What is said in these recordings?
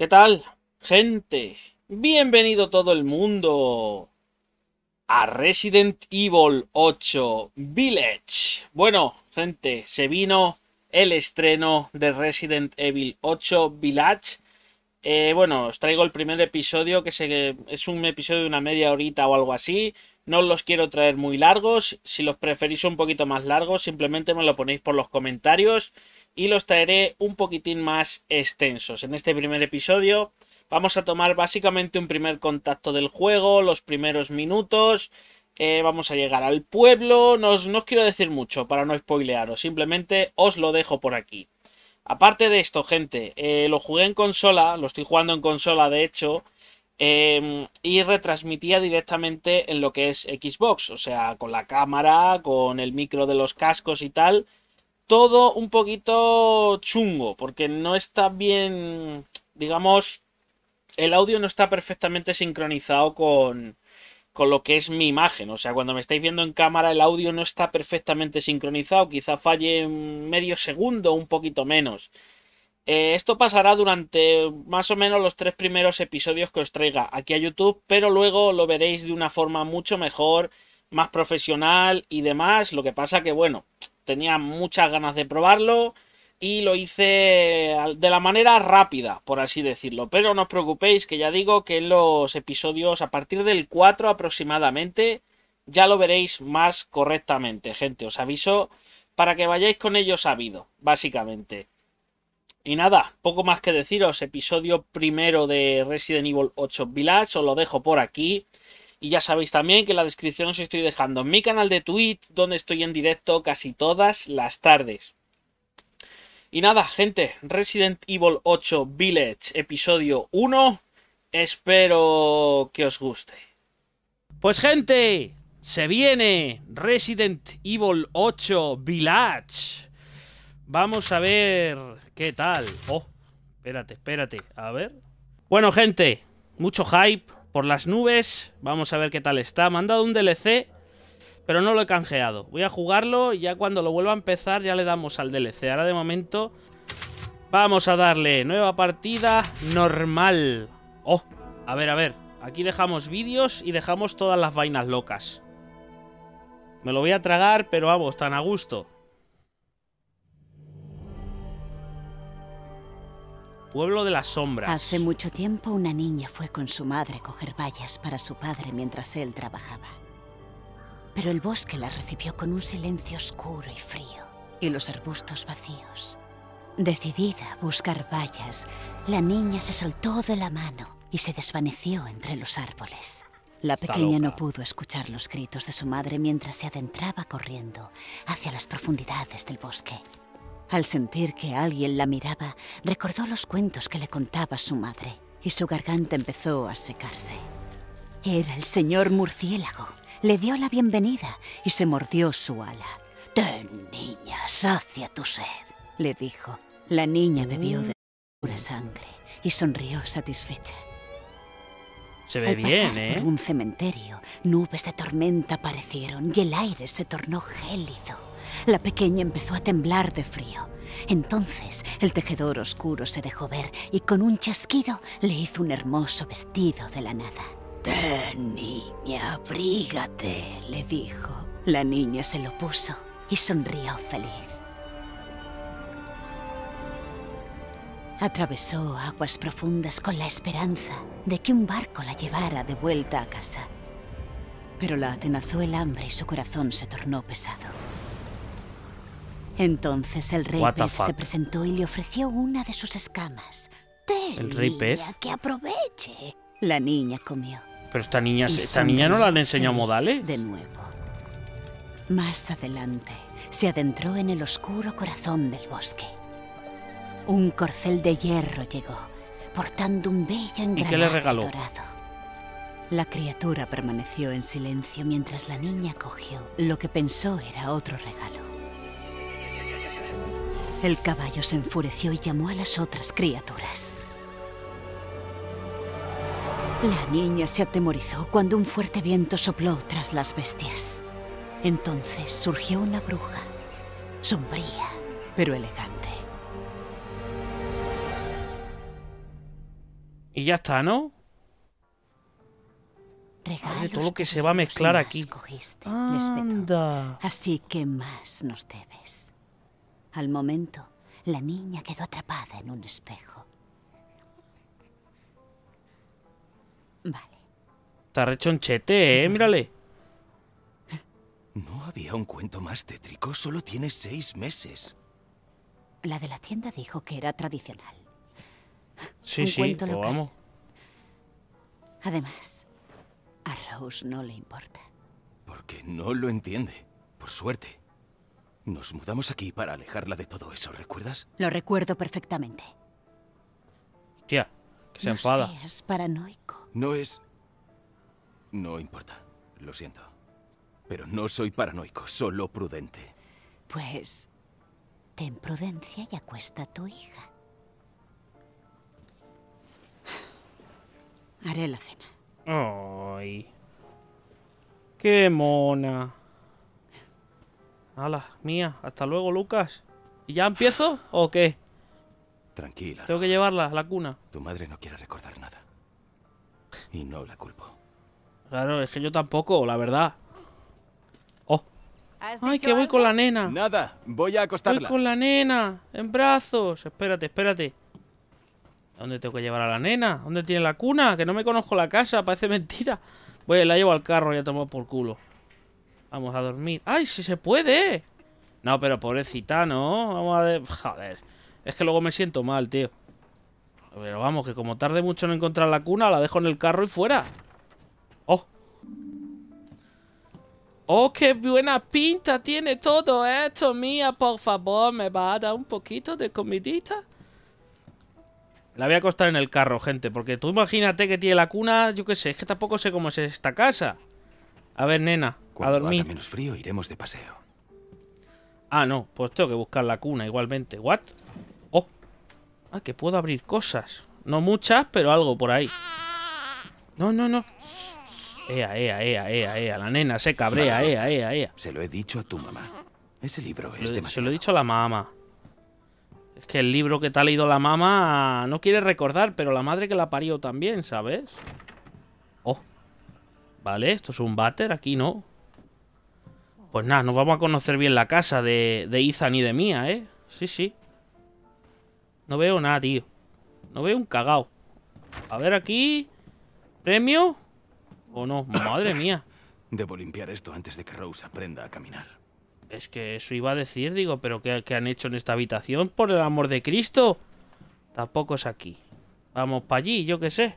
¿Qué tal, gente? Bienvenido todo el mundo a Resident Evil 8 Village. Bueno, gente, se vino el estreno de Resident Evil 8 Village. Eh, bueno, os traigo el primer episodio, que es un episodio de una media horita o algo así. No los quiero traer muy largos. Si los preferís un poquito más largos, simplemente me lo ponéis por los comentarios y los traeré un poquitín más extensos. En este primer episodio vamos a tomar básicamente un primer contacto del juego, los primeros minutos, eh, vamos a llegar al pueblo, no os, no quiero decir mucho para no spoilearos, simplemente os lo dejo por aquí. Aparte de esto, gente, eh, lo jugué en consola, lo estoy jugando en consola de hecho, em, y retransmitía directamente en lo que es Xbox, o sea, con la cámara, con el micro de los cascos y tal, todo un poquito chungo, porque no está bien, digamos, el audio no está perfectamente sincronizado con, lo que es mi imagen. O sea, cuando me estáis viendo en cámara, el audio no está perfectamente sincronizado, quizá falle medio segundo, un poquito menos. Eh, esto pasará durante más o menos los tres primeros episodios que os traiga aquí a YouTube, pero luego lo veréis de una forma mucho mejor, más profesional y demás. Lo que pasa que, bueno, tenía muchas ganas de probarlo y lo hice de la manera rápida, por así decirlo. Pero no os preocupéis, que ya digo que en los episodios a partir del 4 aproximadamente ya lo veréis más correctamente, gente. Os aviso para que vayáis con ello sabido, básicamente. Y nada, poco más que deciros, episodio primero de Resident Evil 8 Village, os lo dejo por aquí. Y ya sabéis también que en la descripción os estoy dejando mi canal de Twitch, donde estoy en directo casi todas las tardes. Y nada, gente, Resident Evil 8 Village, episodio 1. Espero que os guste. Pues gente, se viene Resident Evil 8 Village. Vamos a ver qué tal. Oh, espérate, espérate. A ver. Bueno, gente, mucho hype por las nubes. Vamos a ver qué tal está. Me han dado un DLC, pero no lo he canjeado. Voy a jugarlo y ya cuando lo vuelva a empezar ya le damos al DLC. Ahora de momento vamos a darle nueva partida normal. Oh, a ver, a ver. Aquí dejamos vídeos y dejamos todas las vainas locas. Me lo voy a tragar, pero vamos, tan a gusto. pueblo de las sombras. Hace mucho tiempo una niña fue con su madre a coger vallas para su padre mientras él trabajaba. Pero el bosque la recibió con un silencio oscuro y frío, y los arbustos vacíos. Decidida a buscar vallas, la niña se soltó de la mano y se desvaneció entre los árboles. La pequeña no pudo escuchar los gritos de su madre mientras se adentraba corriendo hacia las profundidades del bosque. Al sentir que alguien la miraba, recordó los cuentos que le contaba su madre y su garganta empezó a secarse. Era el señor murciélago. Le dio la bienvenida y se mordió su ala. Ten, niña, sacia tu sed, le dijo. La niña bebió de pura sangre y sonrió satisfecha. Se ve ¿eh? Por un cementerio, nubes de tormenta aparecieron y el aire se tornó gélido. La pequeña empezó a temblar de frío. Entonces el tejedor oscuro se dejó ver y con un chasquido le hizo un hermoso vestido de la nada. Ten, niña, abrígate, le dijo. La niña se lo puso y sonrió feliz. Atravesó aguas profundas con la esperanza de que un barco la llevara de vuelta a casa. Pero la atenazó el hambre y su corazón se tornó pesado. Entonces el rey pez se presentó y le ofreció una de sus escamas. Ten, el que aproveche. La niña comió. Pero esta niña, esta niña no la han enseñado modales. De nuevo. Más adelante se adentró en el oscuro corazón del bosque. Un corcel de hierro llegó, portando un bello engranaje dorado. La criatura permaneció en silencio mientras la niña cogió lo que pensó era otro regalo. El caballo se enfureció y llamó a las otras criaturas. La niña se atemorizó cuando un fuerte viento sopló tras las bestias. Entonces surgió una bruja, sombría, pero elegante. Y ya está, ¿no? todo lo que se va a mezclar aquí. Así que más nos debes. Al momento, la niña quedó atrapada en un espejo. Vale. Está rechonchete, ¿eh? Mírale. No había un cuento más tétrico, solo tiene seis meses. La de la tienda dijo que era tradicional. Sí, sí, cuento lo amo. Además, a Rose no le importa. Porque no lo entiende, por suerte. Nos mudamos aquí para alejarla de todo eso, ¿recuerdas? Lo recuerdo perfectamente. Tía, que se no enfada. es paranoico. No es... No importa, lo siento. Pero no soy paranoico, solo prudente. Pues... Ten prudencia y acuesta a tu hija. Haré la cena. ¡Ay! ¡Qué mona! mía. Hasta luego, Lucas. ¿Y ya empiezo o qué? Tranquila. Tengo que llevarla a la cuna. Tu madre no quiere recordar nada. Y no la culpo. Claro, es que yo tampoco, la verdad. Oh. Ay, que voy con la nena. Nada, voy a acostarla. Voy con la nena, en brazos. Espérate, espérate. dónde tengo que llevar a la nena? ¿Dónde tiene la cuna? Que no me conozco la casa, parece mentira. Voy, la llevo al carro, y ya tomo por culo. Vamos a dormir. ¡Ay, si se puede! No, pero pobrecita, ¿no? Vamos a... ver... Joder. Es que luego me siento mal, tío. Pero vamos, que como tarde mucho en encontrar la cuna, la dejo en el carro y fuera. ¡Oh! ¡Oh, qué buena pinta tiene todo esto, mía! Por favor, ¿me va a dar un poquito de comidita? La voy a acostar en el carro, gente, porque tú imagínate que tiene la cuna, yo qué sé, es que tampoco sé cómo es esta casa. A ver, nena, a dormir. menos frío, iremos de paseo. Ah, no, pues tengo que buscar la cuna igualmente. ¿What? Oh. Ah, que puedo abrir cosas. No muchas, pero algo por ahí. No, no, no. Ea, ea, ea, ea, ea. La nena se cabrea, ea, ea, ea. Se lo he dicho a tu mamá. Ese libro es demasiado. Se lo he dicho a la mamá. Es que el libro que te ha leído la mamá no quiere recordar, pero la madre que la parió también, ¿sabes? Oh. Vale, esto es un váter, aquí no. Pues nada, nos vamos a conocer bien la casa de, de Ethan y de mía, ¿eh? Sí, sí. No veo nada, tío. No veo un cagao. A ver aquí... ¿Premio? ¿O no? Madre mía. Debo limpiar esto antes de que Rose aprenda a caminar. Es que eso iba a decir, digo, pero ¿qué, qué han hecho en esta habitación? Por el amor de Cristo. Tampoco es aquí. Vamos para allí, yo qué sé.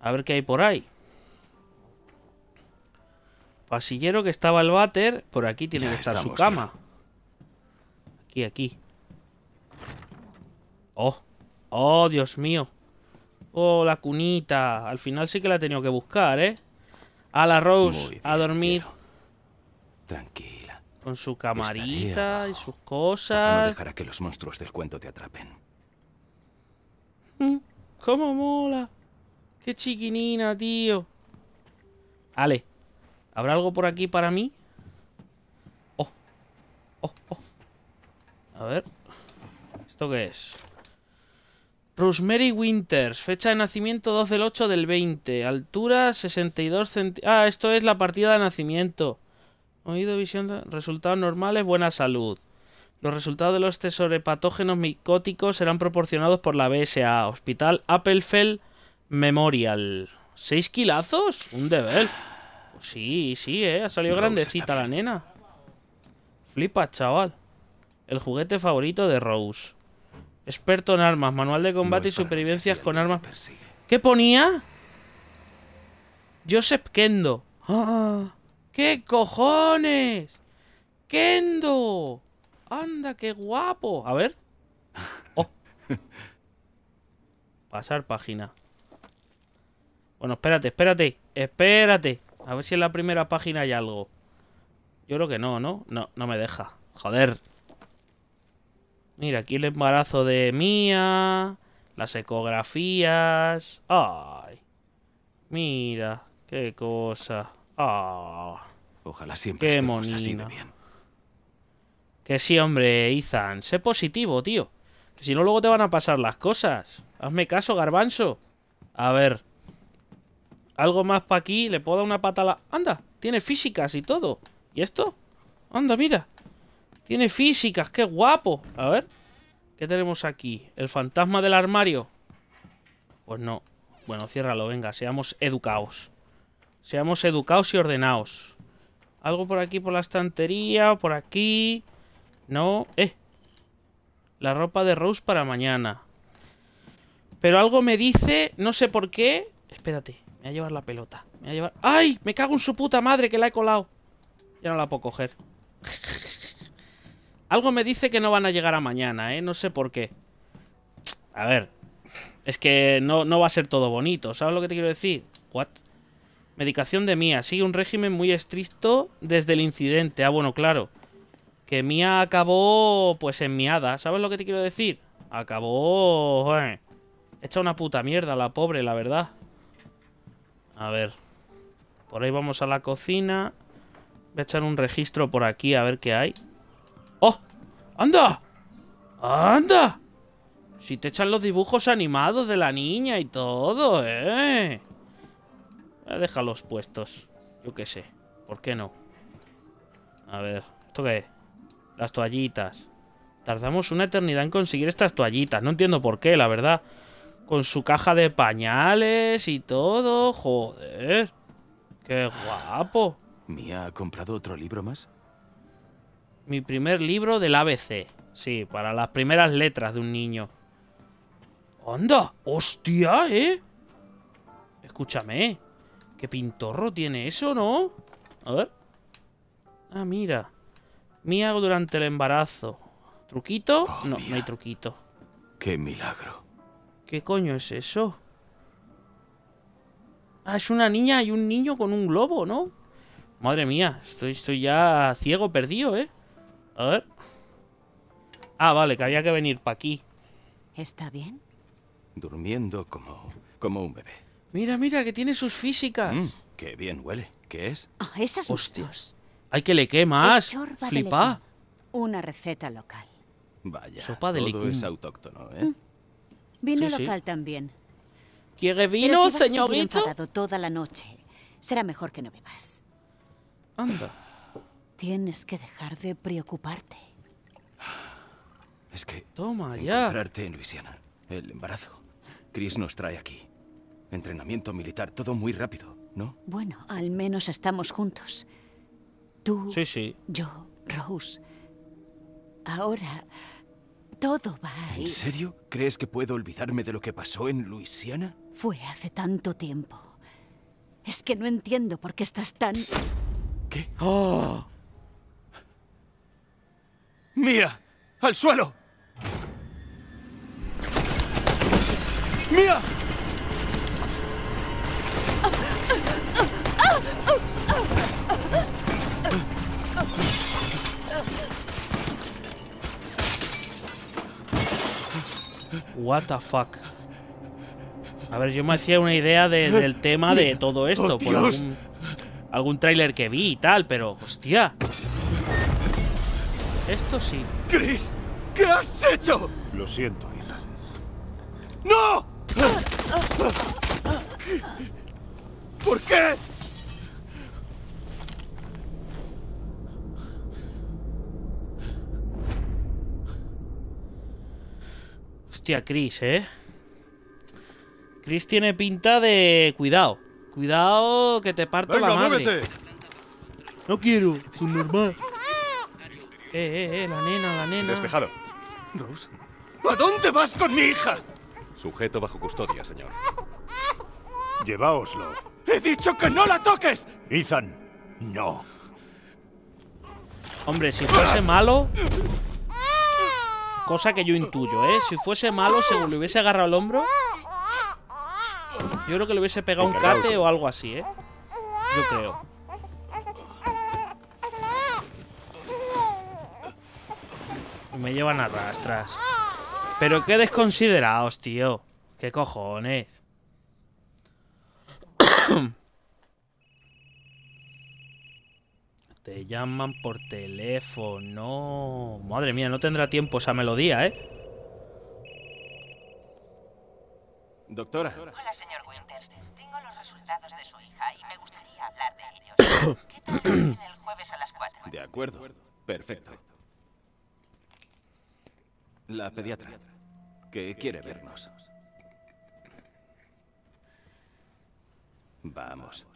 A ver qué hay por ahí. Pasillero que estaba el váter. Por aquí tiene que estar su cama. Aquí, aquí. Oh. Oh, Dios mío. Oh, la cunita. Al final sí que la he tenido que buscar, ¿eh? A la Rose, a dormir. Tranquila. Con su camarita y sus cosas. No dejará que los monstruos del cuento te atrapen. ¿Cómo mola? Qué chiquinina, tío. Ale, ¿Habrá algo por aquí para mí? Oh, oh, oh. A ver. ¿Esto qué es? Rosemary Winters, fecha de nacimiento 2 del 8 del 20, altura 62 centímetros. Ah, esto es la partida de nacimiento. Oído, visión, resultados normales, buena salud. Los resultados de los tesorepatógenos micóticos serán proporcionados por la BSA, Hospital Applefell Memorial. ¿Seis kilazos? Un deber. Sí, sí, eh. Ha salido grandecita la nena. Flipa, chaval. El juguete favorito de Rose. Experto en armas, manual de combate y supervivencias con armas. ¿Qué ponía? Joseph Kendo. ¡Ah! ¡Qué cojones! ¡Kendo! ¡Anda, qué guapo! A ver. Oh. Pasar página. Bueno, espérate, espérate. Espérate. A ver si en la primera página hay algo. Yo creo que no, ¿no? No, no me deja. Joder. Mira, aquí el embarazo de Mía. Las ecografías. ¡Ay! Mira, qué cosa. ¡Ah! Ojalá siempre qué así de bien. Que sí, hombre, Ethan. Sé positivo, tío. si no, luego te van a pasar las cosas. Hazme caso, garbanzo. A ver. Algo más para aquí, le puedo dar una pata la... ¡Anda! Tiene físicas y todo. ¿Y esto? ¡Anda, mira! Tiene físicas, qué guapo. A ver, ¿qué tenemos aquí? ¿El fantasma del armario? Pues no. Bueno, ciérralo, venga, seamos educados. Seamos educados y ordenados. Algo por aquí, por la estantería, por aquí... No, eh. La ropa de Rose para mañana. Pero algo me dice, no sé por qué... Espérate. Me voy a llevar la pelota. Me voy a llevar... ¡Ay! Me cago en su puta madre que la he colado. Ya no la puedo coger. Algo me dice que no van a llegar a mañana, ¿eh? No sé por qué. A ver. Es que no, va a ser todo bonito. ¿Sabes lo que te quiero decir? What? Medicación de Mía. Sigue un régimen muy estricto desde el incidente. Ah, bueno, claro. Que Mía acabó, pues, en miada. ¿Sabes lo que te quiero decir? Acabó... hecho una puta mierda la pobre, la verdad. A ver. Por ahí vamos a la cocina. Voy a echar un registro por aquí a ver qué hay. ¡Oh! ¡Anda! ¡Anda! Si te echan los dibujos animados de la niña y todo, ¿eh? los puestos. Yo qué sé. ¿Por qué no? A ver. ¿Esto qué? Las toallitas. Tardamos una eternidad en conseguir estas toallitas. No entiendo por qué, la verdad. Con su caja de pañales y todo. Joder. Qué guapo. ¿Mía ha comprado otro libro más? Mi primer libro del ABC. Sí, para las primeras letras de un niño. ¡Anda! ¡Hostia, eh! Escúchame. ¿Qué pintorro tiene eso, no? A ver. Ah, mira. Mía durante el embarazo. ¿Truquito? Oh, no, no hay truquito. ¡Qué milagro! ¿Qué coño es eso? Ah, es una niña y un niño con un globo, ¿no? Madre mía, estoy, estoy ya ciego, perdido, ¿eh? A ver. Ah, vale, que había que venir para aquí. ¿Está bien? Durmiendo como, como un bebé. Mira, mira, que tiene sus físicas. Mm, qué bien huele. ¿Qué es? Oh, esas Hostias. Hay que le quemas. Flipa. Una receta local. Vaya, Sopa de todo es autóctono, ¿eh? Mm. Vino local también. ¿Quiere vino, Pero toda la noche. Será mejor que no bebas. Anda. Tienes que dejar de preocuparte. Es que... Toma, ya. en Luisiana. El embarazo. Chris nos trae aquí. Entrenamiento militar, todo muy rápido, ¿no? Bueno, al menos estamos juntos. Tú, sí, sí. yo, Rose. Ahora todo va a ¿En serio? ¿Crees que puedo olvidarme de lo que pasó en Luisiana? Fue hace tanto tiempo. Es que no entiendo por qué estás tan... ¿Qué? ¡Oh! ¡Mía! ¡Al suelo! ¡Mía! What the fuck. A ver, yo me hacía una idea del tema de todo esto. por algún, algún tráiler que vi y tal, pero... ¡Hostia! Esto sí. ¡Chris! ¿Qué has hecho? Lo siento, Ethan. ¡No! ¿Por qué? Hostia, Chris, ¿eh? Chris tiene pinta de... Cuidado. Cuidado que te parto la madre. Muévete. No quiero. Es normal. eh, eh, eh. La nena, la nena. Despejado. Rose. ¿A dónde vas con mi hija? Sujeto bajo custodia, señor. Llevaoslo. ¡He dicho que no la toques! Ethan, no. Hombre, si fuese malo... Cosa que yo intuyo, ¿eh? Si fuese malo, según le hubiese agarrado el hombro Yo creo que le hubiese pegado un cate o algo así, ¿eh? Yo creo Me llevan a rastras Pero qué desconsiderados, tío Qué cojones Te llaman por teléfono. Madre mía, no tendrá tiempo esa melodía, ¿eh? Doctora. Hola, señor Winters. Tengo los resultados de su hija y me gustaría hablar de ellos. ¿Qué tal el jueves a las 4? De acuerdo. Perfecto. La pediatra, que quiere vernos. Vamos.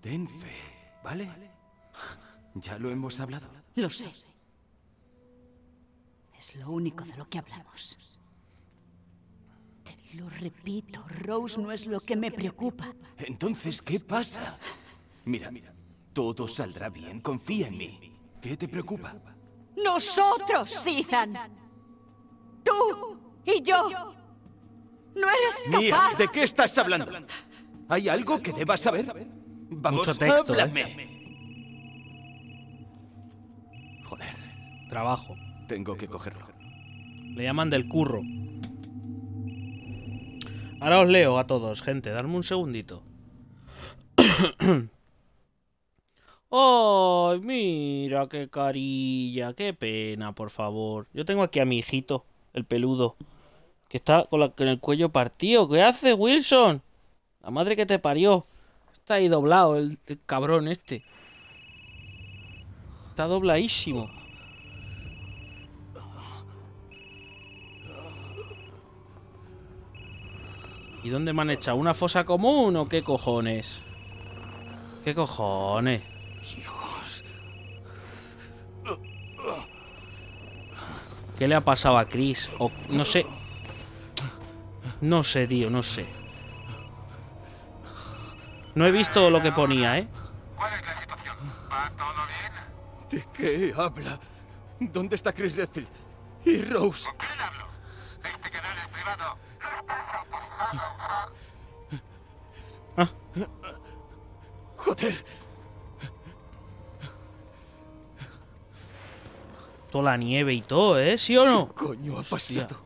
Ten fe, ¿vale? Ya lo hemos hablado. Lo sé. Es lo único de lo que hablamos. Te lo repito, Rose no es lo que me preocupa. Entonces, ¿qué pasa? Mira, mira, todo saldrá bien, confía en mí. ¿Qué te preocupa? Nosotros, Ethan. Tú y yo. No eres capaz. Mía, ¿de qué estás hablando? ¿Hay algo que debas saber? Vamos, a texto, ¿eh? Trabajo. Tengo que cogerlo. Le llaman del curro. Ahora os leo a todos, gente. Darme un segundito. ¡Oh, mira qué carilla! ¡Qué pena, por favor! Yo tengo aquí a mi hijito, el peludo, que está con, el cuello partido. ¿Qué hace, Wilson? La madre que te parió. Está ahí doblado el, el cabrón este. Está dobladísimo. ¿Y dónde me han echado? ¿Una fosa común o qué cojones? ¿Qué cojones? ¿Qué le ha pasado a Chris? O, no sé. No sé, tío, no sé. No he visto lo que ponía, ¿eh? ¿De qué habla? ¿Dónde está Chris Redfield? ¿Y Rose? Toda la nieve y todo, ¿eh? ¿Sí o no? coño ha pasado?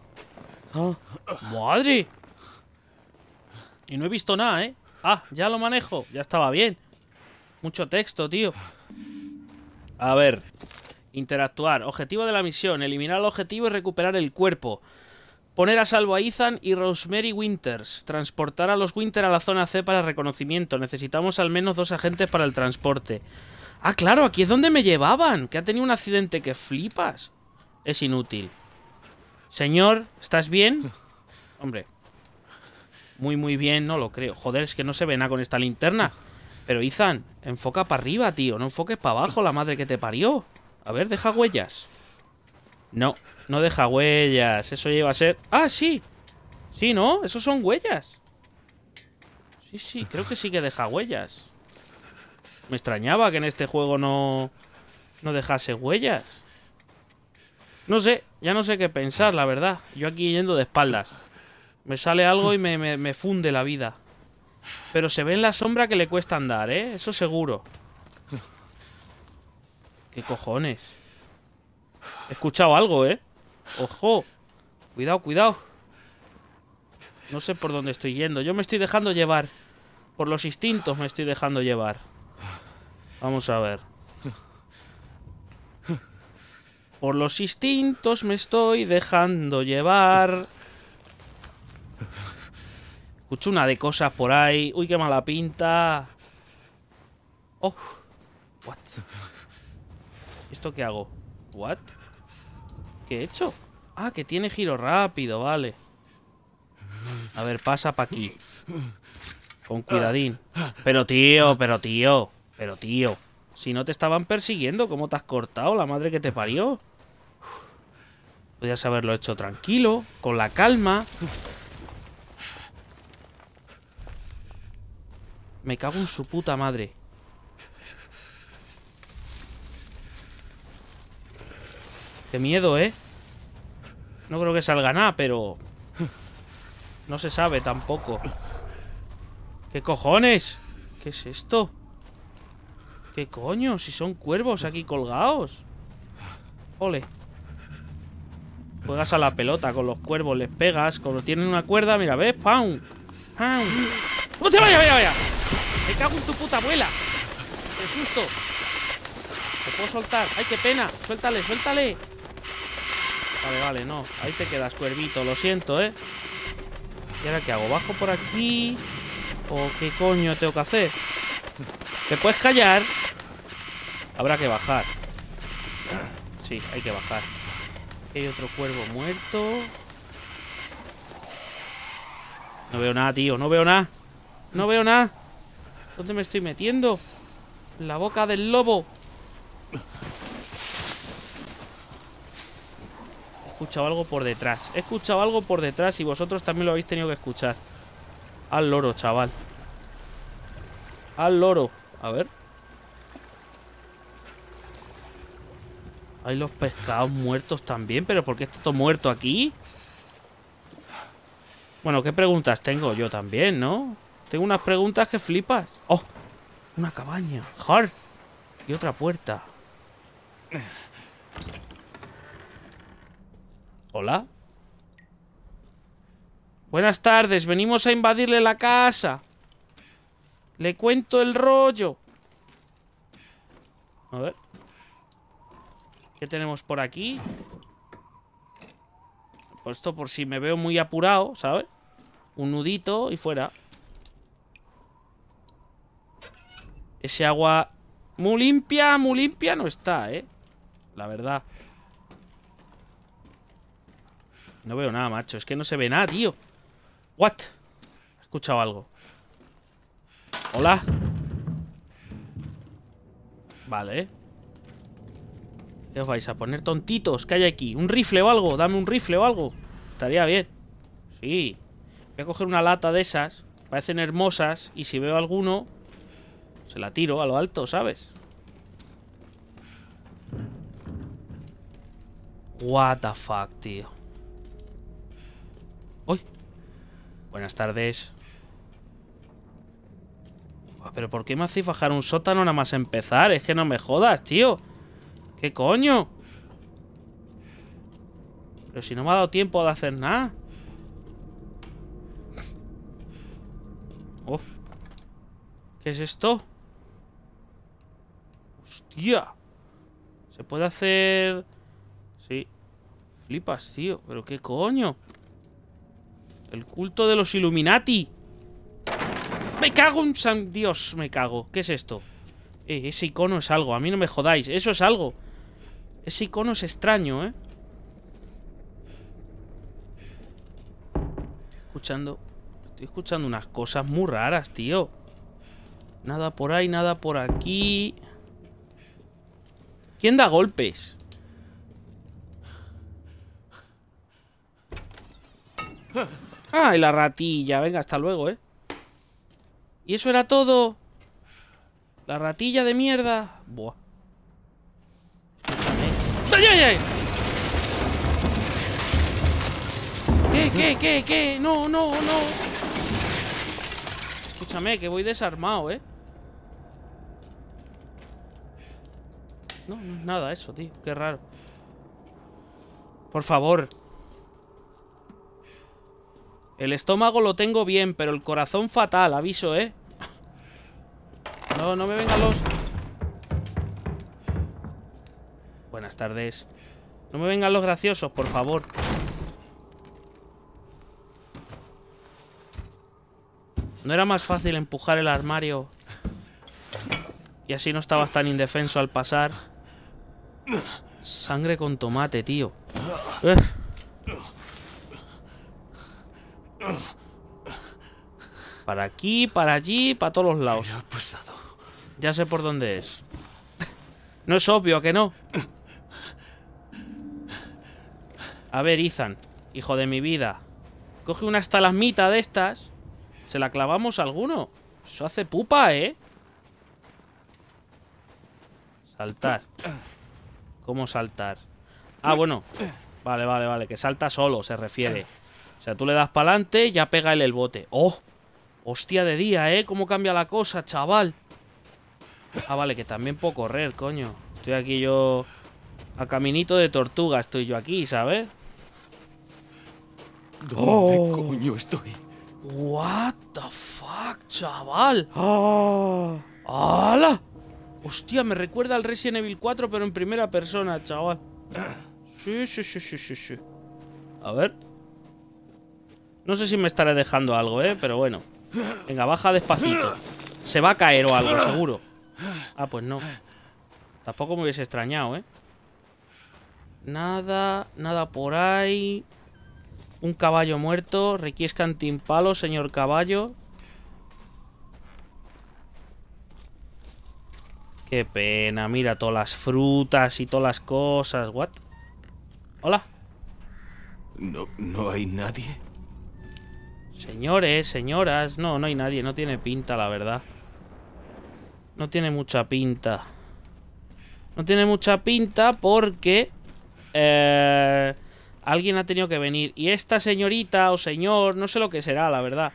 Ah. ¡Madre! Y no he visto nada, ¿eh? Ah, ya lo manejo. Ya estaba bien. Mucho texto, tío. A ver. Interactuar. Objetivo de la misión. Eliminar el objetivo y recuperar el cuerpo. Poner a salvo a Ethan y Rosemary Winters. Transportar a los Winters a la zona C para reconocimiento. Necesitamos al menos dos agentes para el transporte. Ah, claro, aquí es donde me llevaban. Que ha tenido un accidente que flipas. Es inútil. Señor, ¿estás bien? Hombre. Muy, muy bien, no lo creo. Joder, es que no se ve nada con esta linterna. Pero, Ethan, enfoca para arriba, tío. No enfoques para abajo, la madre que te parió. A ver, deja huellas. No, no deja huellas. Eso lleva a ser... ¡Ah, sí! Sí, ¿no? Eso son huellas. Sí, sí, creo que sí que deja huellas. Me extrañaba que en este juego no... No dejase huellas. No sé, ya no sé qué pensar, la verdad. Yo aquí yendo de espaldas. Me sale algo y me, me, me funde la vida. Pero se ve en la sombra que le cuesta andar, ¿eh? Eso seguro. ¿Qué cojones? He escuchado algo, ¿eh? ¡Ojo! Cuidado, cuidado. No sé por dónde estoy yendo. Yo me estoy dejando llevar. Por los instintos me estoy dejando llevar. Vamos a ver. Por los instintos me estoy dejando llevar. Escucho una de cosas por ahí. Uy, qué mala pinta. Oh. ¿Esto qué hago? ¿What? ¿Qué he hecho? Ah, que tiene giro rápido, vale. A ver, pasa pa' aquí. Con cuidadín. Pero tío, pero tío, pero tío. Si no te estaban persiguiendo, ¿cómo te has cortado? La madre que te parió. Podrías haberlo hecho tranquilo, con la calma. Me cago en su puta madre. Qué miedo, ¿eh? No creo que salga nada, pero... No se sabe tampoco. ¿Qué cojones? ¿Qué es esto? ¿Qué coño? Si son cuervos aquí colgados. Ole. Juegas a la pelota con los cuervos, les pegas. Cuando tienen una cuerda, mira, ¿ves? ¡Pam! ¡Pam! se vaya, vaya, vaya! ¡Me cago en tu puta abuela! ¡Qué susto! ¿Te puedo soltar? ¡Ay, qué pena! ¡Suéltale, suéltale! Vale, vale, no. Ahí te quedas, cuervito. Lo siento, ¿eh? ¿Y ahora qué hago? ¿Bajo por aquí? ¿O qué coño tengo que hacer? ¿Te puedes callar? Habrá que bajar. Sí, hay que bajar. Hay otro cuervo muerto. No veo nada, tío. No veo nada. No veo nada. ¿Dónde me estoy metiendo? la boca del lobo. escuchado algo por detrás. He escuchado algo por detrás y vosotros también lo habéis tenido que escuchar. Al loro, chaval. Al loro. A ver. Hay los pescados muertos también, pero ¿por qué está todo muerto aquí? Bueno, ¿qué preguntas tengo yo también, no? Tengo unas preguntas que flipas. ¡Oh! Una cabaña. ¡Hard! Y otra puerta. ¿Hola? Buenas tardes, venimos a invadirle la casa. Le cuento el rollo. A ver. ¿Qué tenemos por aquí? Puesto esto por si me veo muy apurado, ¿sabes? Un nudito y fuera. Ese agua muy limpia, muy limpia no está, ¿eh? La verdad. No veo nada, macho. Es que no se ve nada, tío. What? He escuchado algo. Hola. Vale. ¿Qué os vais a poner tontitos? ¿Qué hay aquí? ¿Un rifle o algo? Dame un rifle o algo. Estaría bien. Sí. Voy a coger una lata de esas. Parecen hermosas. Y si veo alguno, se la tiro a lo alto, ¿sabes? What the fuck, tío. Buenas tardes. Pero ¿por qué me hace bajar un sótano nada más empezar? Es que no me jodas, tío. ¿Qué coño? Pero si no me ha dado tiempo de hacer nada. Oh. ¿Qué es esto? ¡Hostia! ¿Se puede hacer...? Sí. Flipas, tío. ¿Pero qué coño? El culto de los Illuminati. Me cago en San Dios, me cago. ¿Qué es esto? Eh, ese icono es algo. A mí no me jodáis. Eso es algo. Ese icono es extraño, ¿eh? Escuchando... Estoy escuchando unas cosas muy raras, tío. Nada por ahí, nada por aquí. ¿Quién da golpes? Ah, y la ratilla. Venga, hasta luego, ¿eh? Y eso era todo. La ratilla de mierda. Buah. Escúchame. ¡Ay, ay, ay! ¿Qué, qué, qué, qué? No, no, no. Escúchame, que voy desarmado, ¿eh? No, no es nada eso, tío. Qué raro. Por favor. El estómago lo tengo bien, pero el corazón fatal, aviso, ¿eh? No, no me vengan los... Buenas tardes. No me vengan los graciosos, por favor. ¿No era más fácil empujar el armario? Y así no estabas tan indefenso al pasar. Sangre con tomate, tío. Para aquí, para allí, para todos los lados. Ya sé por dónde es. No es obvio, que no? A ver, Ethan hijo de mi vida. Coge una estalamita de estas. Se la clavamos a alguno. Eso hace pupa, ¿eh? Saltar. ¿Cómo saltar? Ah, bueno. Vale, vale, vale. Que salta solo, se refiere. O sea, tú le das para adelante, ya pega él el bote. ¡Oh! Hostia de día, ¿eh? ¿Cómo cambia la cosa, chaval? Ah, vale, que también puedo correr, coño. Estoy aquí yo... A caminito de tortuga estoy yo aquí, ¿sabes? ¿Dónde oh. coño estoy? What the fuck, chaval. ¡Ah! ¡Hala! Hostia, me recuerda al Resident Evil 4, pero en primera persona, chaval. Sí, sí, sí, sí, sí, sí. A ver. No sé si me estaré dejando algo, ¿eh? Pero bueno. Venga, baja despacito. Se va a caer o algo, seguro. Ah, pues no. Tampoco me hubiese extrañado, ¿eh? Nada, nada por ahí. Un caballo muerto. Requiescan palo, señor caballo. Qué pena, mira todas las frutas y todas las cosas. ¿What? Hola. No, no hay nadie. Señores, señoras. No, no hay nadie. No tiene pinta, la verdad. No tiene mucha pinta. No tiene mucha pinta porque... Eh, alguien ha tenido que venir. Y esta señorita o señor, no sé lo que será, la verdad.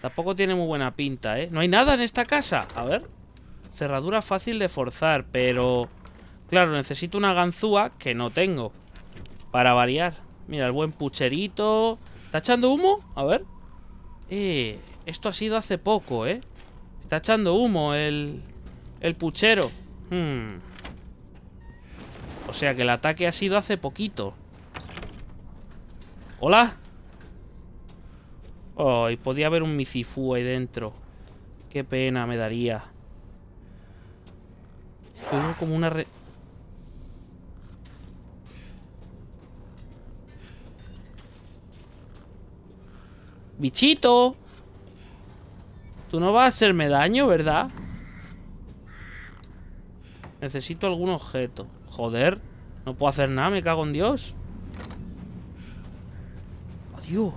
Tampoco tiene muy buena pinta, ¿eh? No hay nada en esta casa. A ver. Cerradura fácil de forzar, pero... Claro, necesito una ganzúa que no tengo. Para variar. Mira, el buen pucherito. ¿Está echando humo? A ver. Eh, esto ha sido hace poco, ¿eh? Está echando humo el... El puchero. Hmm. O sea que el ataque ha sido hace poquito. ¿Hola? Oh, y podía haber un misifú ahí dentro. Qué pena me daría. Es que como una... Re Bichito. Tú no vas a hacerme daño, ¿verdad? Necesito algún objeto. Joder. No puedo hacer nada, me cago en Dios. Adiós.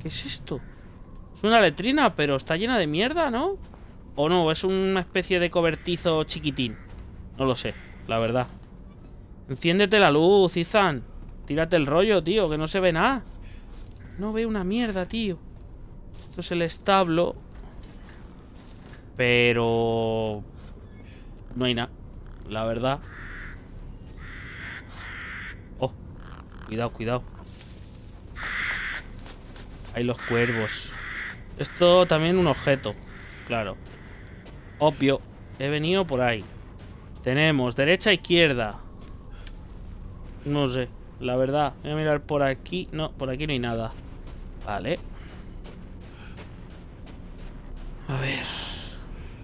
¿Qué es esto? Es una letrina, pero está llena de mierda, ¿no? O no, es una especie de cobertizo chiquitín. No lo sé, la verdad. Enciéndete la luz, Izan. Tírate el rollo, tío, que no se ve nada. No veo una mierda, tío. Esto es el establo. Pero... No hay nada, la verdad. Oh, cuidado, cuidado. Hay los cuervos. Esto también un objeto, claro. Obvio, he venido por ahí. Tenemos derecha, e izquierda. No sé, la verdad. Voy a mirar por aquí. No, por aquí no hay nada. Vale. A ver.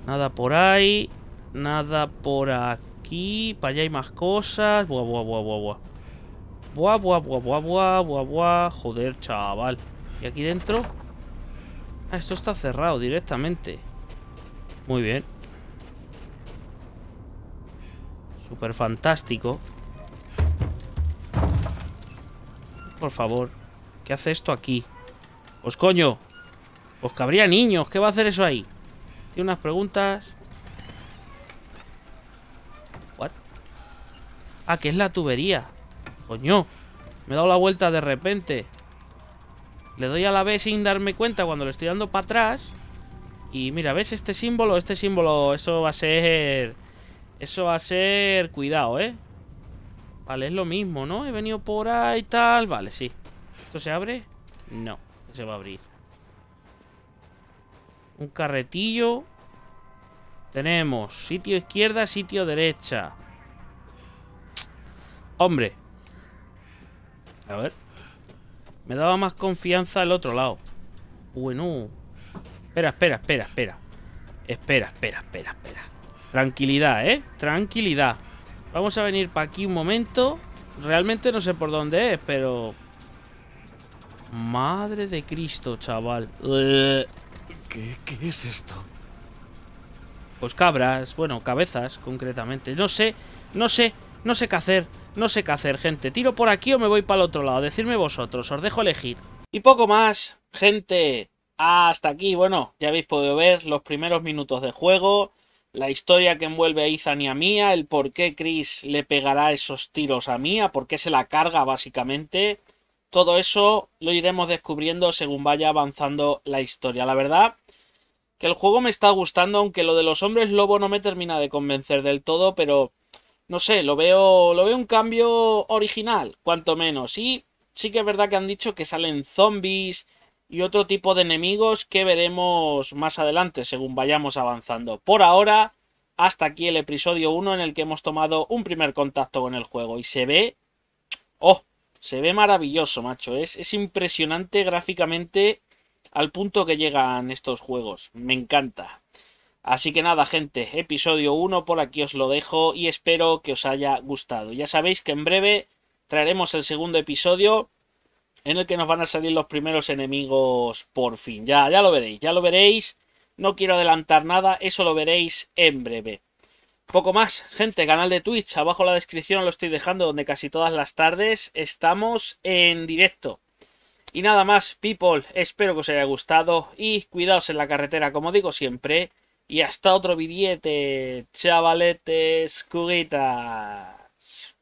Nada por ahí. Nada por aquí. Para allá hay más cosas. Buah, buah, buah, buah, buah. Buah, buah, buah, buah, buah, buah, buah. Joder, chaval. ¿Y aquí dentro? Ah, esto está cerrado directamente. Muy bien. Súper fantástico. Por favor. ¿Qué hace esto aquí? ¡Os pues coño. Pues que habría niños. ¿Qué va a hacer eso ahí? Tiene unas preguntas. ¿What? Ah, que es la tubería. Coño. Me he dado la vuelta de repente. Le doy a la B sin darme cuenta cuando le estoy dando para atrás. Y mira, ¿ves este símbolo? Este símbolo, eso va a ser... Eso va a ser... Cuidado, ¿eh? Vale, es lo mismo, ¿no? He venido por ahí y tal. Vale, sí. ¿Esto se abre? No, se va a abrir. Un carretillo. Tenemos sitio izquierda, sitio derecha. Hombre. A ver. Me daba más confianza el otro lado. Bueno. Espera, espera, espera, espera. Espera, espera, espera, espera. Tranquilidad, ¿eh? Tranquilidad. Vamos a venir para aquí un momento. Realmente no sé por dónde es, pero... Madre de Cristo, chaval. ¿Qué, es esto? Pues cabras, bueno, cabezas concretamente. No sé, no sé, no sé qué hacer, no sé qué hacer, gente. ¿Tiro por aquí o me voy para el otro lado? Decidme vosotros, os dejo elegir. Y poco más, gente. Hasta aquí, bueno, ya habéis podido ver los primeros minutos de juego, la historia que envuelve a Ethan y a Mía, el por qué Chris le pegará esos tiros a Mía, por qué se la carga básicamente. Todo eso lo iremos descubriendo según vaya avanzando la historia. La verdad que el juego me está gustando, aunque lo de los hombres lobo no me termina de convencer del todo, pero no sé, lo veo, lo veo un cambio original, cuanto menos. Y sí que es verdad que han dicho que salen zombies y otro tipo de enemigos que veremos más adelante según vayamos avanzando. Por ahora, hasta aquí el episodio 1 en el que hemos tomado un primer contacto con el juego y se ve... ¡Oh! Se ve maravilloso, macho. Es, es impresionante gráficamente al punto que llegan estos juegos. Me encanta. Así que nada, gente, episodio 1 por aquí os lo dejo y espero que os haya gustado. Ya sabéis que en breve traeremos el segundo episodio en el que nos van a salir los primeros enemigos por fin. Ya, ya lo veréis, ya lo veréis. No quiero adelantar nada, eso lo veréis en breve. Poco más, gente, canal de Twitch, abajo en la descripción lo estoy dejando donde casi todas las tardes estamos en directo. Y nada más, people, espero que os haya gustado y cuidaos en la carretera, como digo siempre. Y hasta otro billete, chavaletes, cuguitas.